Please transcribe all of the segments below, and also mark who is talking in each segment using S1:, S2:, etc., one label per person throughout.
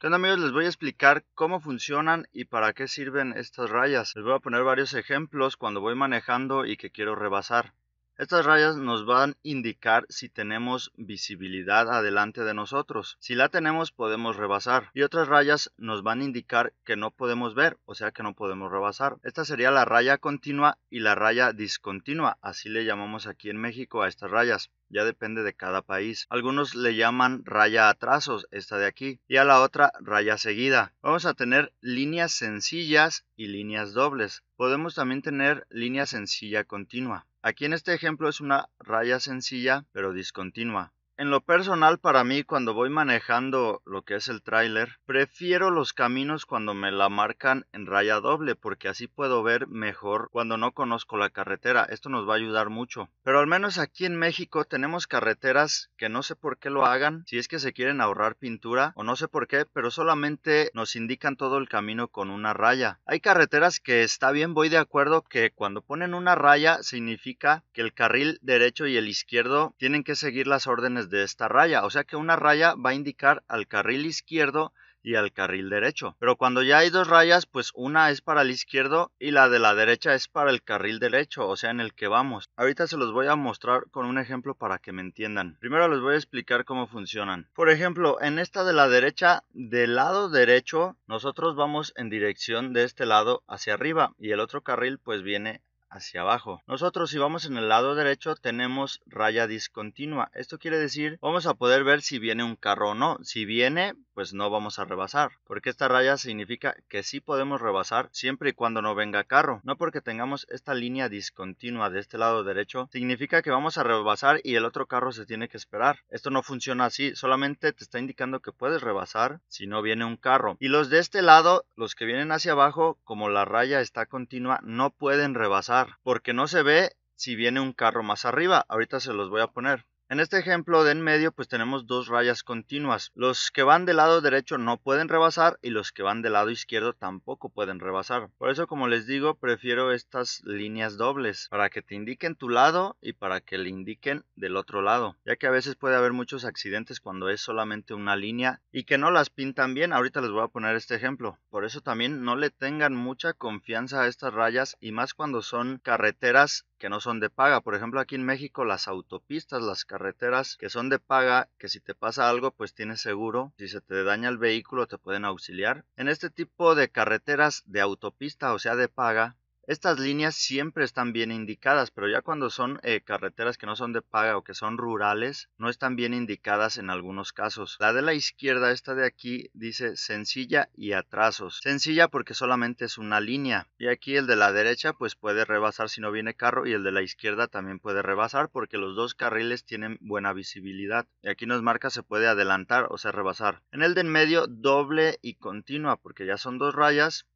S1: ¿Qué amigos? Les voy a explicar cómo funcionan y para qué sirven estas rayas. Les voy a poner varios ejemplos cuando voy manejando y que quiero rebasar. Estas rayas nos van a indicar si tenemos visibilidad adelante de nosotros. Si la tenemos podemos rebasar. Y otras rayas nos van a indicar que no podemos ver, o sea que no podemos rebasar. Esta sería la raya continua y la raya discontinua, así le llamamos aquí en México a estas rayas ya depende de cada país. Algunos le llaman raya a trazos, esta de aquí, y a la otra raya seguida. Vamos a tener líneas sencillas y líneas dobles. Podemos también tener línea sencilla continua. Aquí en este ejemplo es una raya sencilla pero discontinua. En lo personal, para mí, cuando voy manejando lo que es el tráiler, prefiero los caminos cuando me la marcan en raya doble, porque así puedo ver mejor cuando no conozco la carretera. Esto nos va a ayudar mucho. Pero al menos aquí en México tenemos carreteras que no sé por qué lo hagan, si es que se quieren ahorrar pintura o no sé por qué, pero solamente nos indican todo el camino con una raya. Hay carreteras que está bien, voy de acuerdo que cuando ponen una raya significa que el carril derecho y el izquierdo tienen que seguir las órdenes de esta raya, o sea que una raya va a indicar al carril izquierdo y al carril derecho. Pero cuando ya hay dos rayas, pues una es para el izquierdo y la de la derecha es para el carril derecho, o sea, en el que vamos. Ahorita se los voy a mostrar con un ejemplo para que me entiendan. Primero les voy a explicar cómo funcionan. Por ejemplo, en esta de la derecha, del lado derecho, nosotros vamos en dirección de este lado hacia arriba y el otro carril pues viene hacia abajo. Nosotros si vamos en el lado derecho tenemos raya discontinua. Esto quiere decir vamos a poder ver si viene un carro o no. Si viene pues no vamos a rebasar porque esta raya significa que sí podemos rebasar siempre y cuando no venga carro. No porque tengamos esta línea discontinua de este lado derecho significa que vamos a rebasar y el otro carro se tiene que esperar. Esto no funciona así, solamente te está indicando que puedes rebasar si no viene un carro. Y los de este lado, los que vienen hacia abajo, como la raya está continua, no pueden rebasar porque no se ve si viene un carro más arriba. Ahorita se los voy a poner. En este ejemplo de en medio pues tenemos dos rayas continuas. Los que van del lado derecho no pueden rebasar y los que van del lado izquierdo tampoco pueden rebasar. Por eso como les digo prefiero estas líneas dobles para que te indiquen tu lado y para que le indiquen del otro lado. Ya que a veces puede haber muchos accidentes cuando es solamente una línea y que no las pintan bien. Ahorita les voy a poner este ejemplo. Por eso también no le tengan mucha confianza a estas rayas y más cuando son carreteras que no son de paga. Por ejemplo aquí en México las autopistas, las carreteras carreteras que son de paga, que si te pasa algo pues tienes seguro, si se te daña el vehículo te pueden auxiliar. En este tipo de carreteras de autopista, o sea de paga, estas líneas siempre están bien indicadas, pero ya cuando son eh, carreteras que no son de paga o que son rurales, no están bien indicadas en algunos casos. La de la izquierda, esta de aquí, dice sencilla y atrasos. Sencilla porque solamente es una línea. Y aquí el de la derecha pues puede rebasar si no viene carro y el de la izquierda también puede rebasar porque los dos carriles tienen buena visibilidad. Y aquí nos marca se puede adelantar o se rebasar. En el de en medio doble y continua porque ya son dos rayas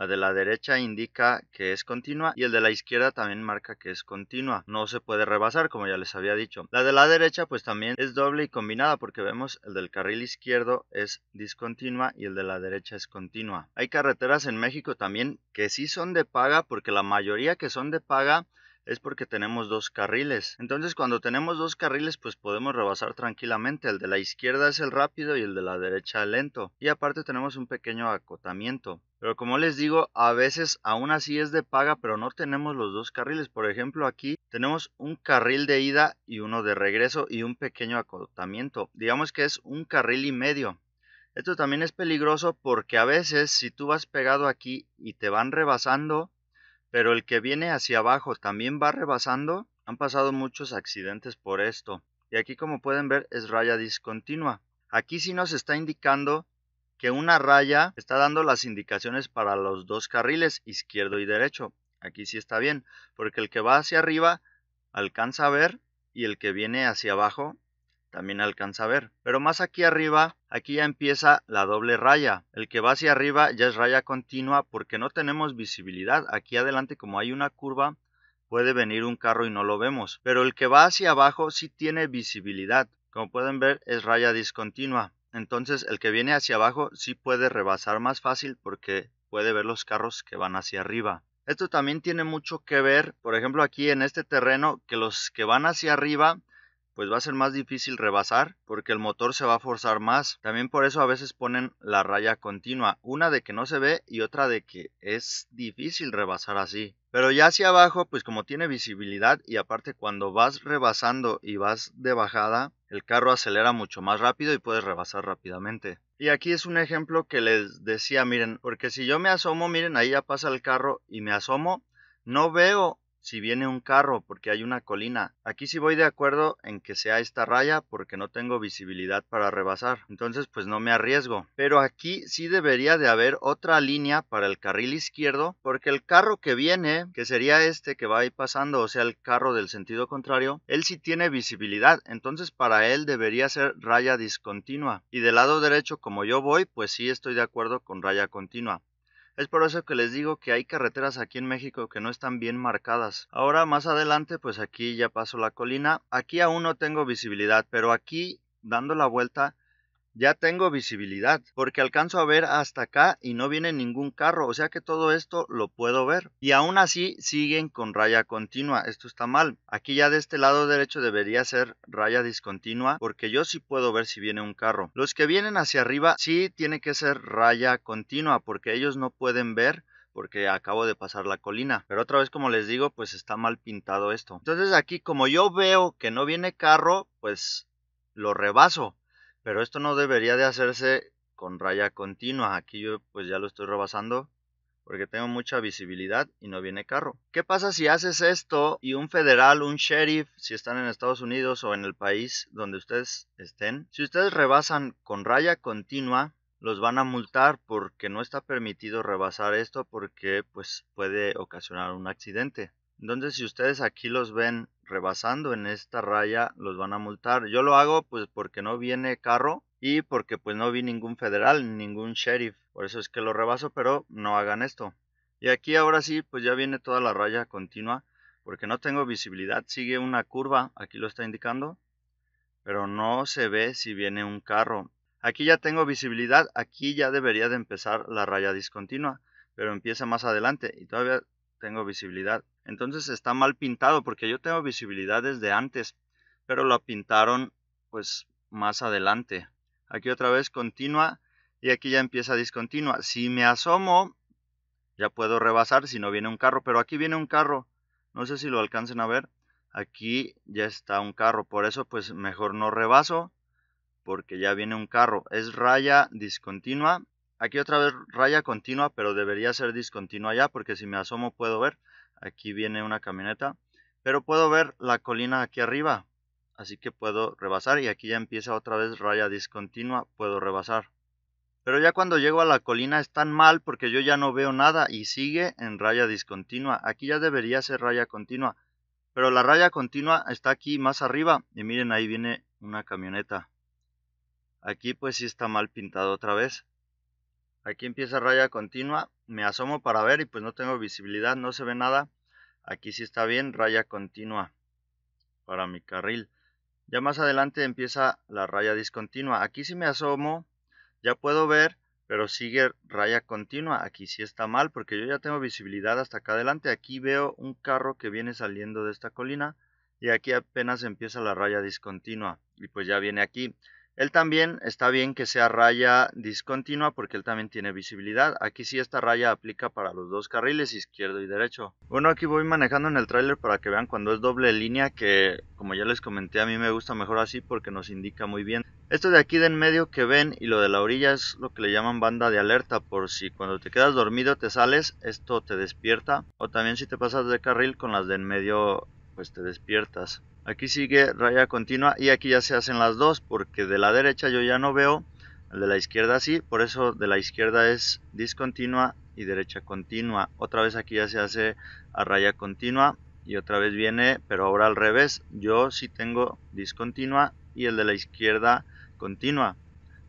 S1: la de la derecha indica que es continua y el de la izquierda también marca que es continua. No se puede rebasar, como ya les había dicho. La de la derecha pues también es doble y combinada porque vemos el del carril izquierdo es discontinua y el de la derecha es continua. Hay carreteras en México también que sí son de paga porque la mayoría que son de paga es porque tenemos dos carriles. Entonces cuando tenemos dos carriles pues podemos rebasar tranquilamente. El de la izquierda es el rápido y el de la derecha el lento. Y aparte tenemos un pequeño acotamiento. Pero como les digo, a veces aún así es de paga, pero no tenemos los dos carriles. Por ejemplo, aquí tenemos un carril de ida y uno de regreso y un pequeño acotamiento. Digamos que es un carril y medio. Esto también es peligroso porque a veces si tú vas pegado aquí y te van rebasando, pero el que viene hacia abajo también va rebasando, han pasado muchos accidentes por esto. Y aquí como pueden ver es raya discontinua. Aquí sí nos está indicando que una raya está dando las indicaciones para los dos carriles, izquierdo y derecho. Aquí sí está bien, porque el que va hacia arriba alcanza a ver y el que viene hacia abajo también alcanza a ver. Pero más aquí arriba, aquí ya empieza la doble raya. El que va hacia arriba ya es raya continua porque no tenemos visibilidad. Aquí adelante como hay una curva, puede venir un carro y no lo vemos. Pero el que va hacia abajo sí tiene visibilidad. Como pueden ver es raya discontinua. Entonces el que viene hacia abajo sí puede rebasar más fácil porque puede ver los carros que van hacia arriba. Esto también tiene mucho que ver, por ejemplo, aquí en este terreno, que los que van hacia arriba pues va a ser más difícil rebasar porque el motor se va a forzar más. También por eso a veces ponen la raya continua, una de que no se ve y otra de que es difícil rebasar así. Pero ya hacia abajo, pues como tiene visibilidad y aparte cuando vas rebasando y vas de bajada, el carro acelera mucho más rápido y puedes rebasar rápidamente. Y aquí es un ejemplo que les decía, miren, porque si yo me asomo, miren, ahí ya pasa el carro y me asomo, no veo si viene un carro porque hay una colina. Aquí sí voy de acuerdo en que sea esta raya porque no tengo visibilidad para rebasar, entonces pues no me arriesgo. Pero aquí sí debería de haber otra línea para el carril izquierdo porque el carro que viene, que sería este que va ahí pasando, o sea el carro del sentido contrario, él sí tiene visibilidad, entonces para él debería ser raya discontinua. Y del lado derecho como yo voy, pues sí estoy de acuerdo con raya continua. Es por eso que les digo que hay carreteras aquí en México que no están bien marcadas. Ahora más adelante, pues aquí ya paso la colina. Aquí aún no tengo visibilidad, pero aquí dando la vuelta ya tengo visibilidad porque alcanzo a ver hasta acá y no viene ningún carro, o sea que todo esto lo puedo ver. Y aún así siguen con raya continua, esto está mal. Aquí ya de este lado derecho debería ser raya discontinua porque yo sí puedo ver si viene un carro. Los que vienen hacia arriba sí tiene que ser raya continua porque ellos no pueden ver porque acabo de pasar la colina. Pero otra vez, como les digo, pues está mal pintado esto. Entonces aquí, como yo veo que no viene carro, pues lo rebaso pero esto no debería de hacerse con raya continua. Aquí yo pues ya lo estoy rebasando porque tengo mucha visibilidad y no viene carro. ¿Qué pasa si haces esto y un federal, un sheriff, si están en Estados Unidos o en el país donde ustedes estén, si ustedes rebasan con raya continua, los van a multar porque no está permitido rebasar esto porque pues puede ocasionar un accidente. Entonces, si ustedes aquí los ven rebasando en esta raya, los van a multar. Yo lo hago pues porque no viene carro y porque pues no vi ningún federal, ningún sheriff. Por eso es que lo rebaso, pero no hagan esto. Y aquí ahora sí, pues ya viene toda la raya continua, porque no tengo visibilidad. Sigue una curva, aquí lo está indicando, pero no se ve si viene un carro. Aquí ya tengo visibilidad, aquí ya debería de empezar la raya discontinua, pero empieza más adelante y todavía tengo visibilidad. Entonces está mal pintado porque yo tengo visibilidad desde antes, pero lo pintaron pues más adelante. Aquí otra vez continua y aquí ya empieza discontinua. Si me asomo, ya puedo rebasar si no viene un carro, pero aquí viene un carro. No sé si lo alcancen a ver. Aquí ya está un carro, por eso pues mejor no rebaso porque ya viene un carro. Es raya discontinua Aquí otra vez raya continua, pero debería ser discontinua ya, porque si me asomo puedo ver, aquí viene una camioneta, pero puedo ver la colina aquí arriba, así que puedo rebasar y aquí ya empieza otra vez raya discontinua, puedo rebasar. Pero ya cuando llego a la colina es tan mal porque yo ya no veo nada y sigue en raya discontinua. Aquí ya debería ser raya continua. Pero la raya continua está aquí más arriba y miren ahí viene una camioneta. Aquí pues sí está mal pintado otra vez. Aquí empieza raya continua, me asomo para ver y pues no tengo visibilidad, no se ve nada. Aquí sí está bien, raya continua para mi carril. Ya más adelante empieza la raya discontinua. Aquí sí me asomo, ya puedo ver, pero sigue raya continua. Aquí sí está mal porque yo ya tengo visibilidad hasta acá adelante. Aquí veo un carro que viene saliendo de esta colina y aquí apenas empieza la raya discontinua y pues ya viene aquí. Él también está bien que sea raya discontinua porque él también tiene visibilidad. Aquí sí esta raya aplica para los dos carriles, izquierdo y derecho. Bueno, aquí voy manejando en el tráiler para que vean cuando es doble línea que como ya les comenté a mí me gusta mejor así porque nos indica muy bien. Esto de aquí de en medio que ven y lo de la orilla es lo que le llaman banda de alerta por si cuando te quedas dormido te sales esto te despierta o también si te pasas de carril con las de en medio pues te despiertas aquí sigue raya continua y aquí ya se hacen las dos porque de la derecha yo ya no veo el de la izquierda sí por eso de la izquierda es discontinua y derecha continua otra vez aquí ya se hace a raya continua y otra vez viene pero ahora al revés yo sí tengo discontinua y el de la izquierda continua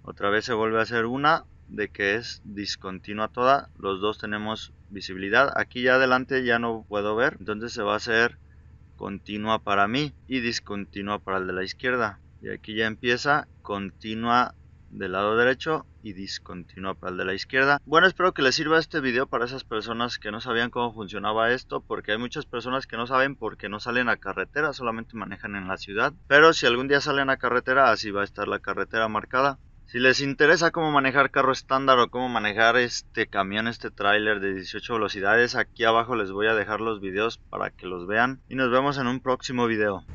S1: otra vez se vuelve a hacer una de que es discontinua toda los dos tenemos visibilidad aquí ya adelante ya no puedo ver entonces se va a hacer continua para mí y discontinua para el de la izquierda. Y aquí ya empieza continua del lado derecho y discontinua para el de la izquierda. Bueno, espero que les sirva este video para esas personas que no sabían cómo funcionaba esto, porque hay muchas personas que no saben porque no salen a carretera, solamente manejan en la ciudad. Pero si algún día salen a carretera, así va a estar la carretera marcada. Si les interesa cómo manejar carro estándar o cómo manejar este camión, este tráiler de 18 velocidades, aquí abajo les voy a dejar los videos para que los vean y nos vemos en un próximo video.